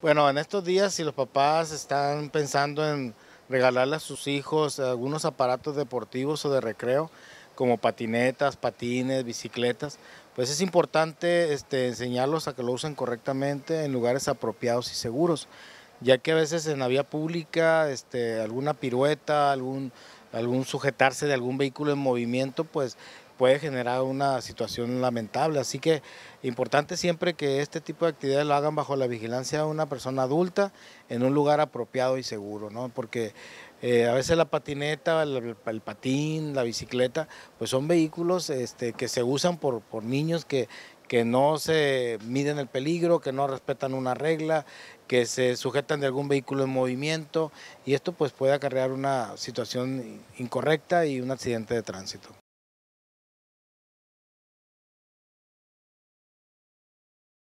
Bueno, en estos días si los papás están pensando en regalarle a sus hijos algunos aparatos deportivos o de recreo, como patinetas, patines, bicicletas, pues es importante este, enseñarlos a que lo usen correctamente en lugares apropiados y seguros, ya que a veces en la vía pública este, alguna pirueta, algún, algún sujetarse de algún vehículo en movimiento, pues puede generar una situación lamentable. Así que importante siempre que este tipo de actividades lo hagan bajo la vigilancia de una persona adulta en un lugar apropiado y seguro, ¿no? Porque eh, a veces la patineta, el, patín, la bicicleta, pues son vehículos este, que se usan por, por niños que, que no se miden el peligro, que no respetan una regla, que se sujetan de algún vehículo en movimiento y esto pues puede acarrear una situación incorrecta y un accidente de tránsito.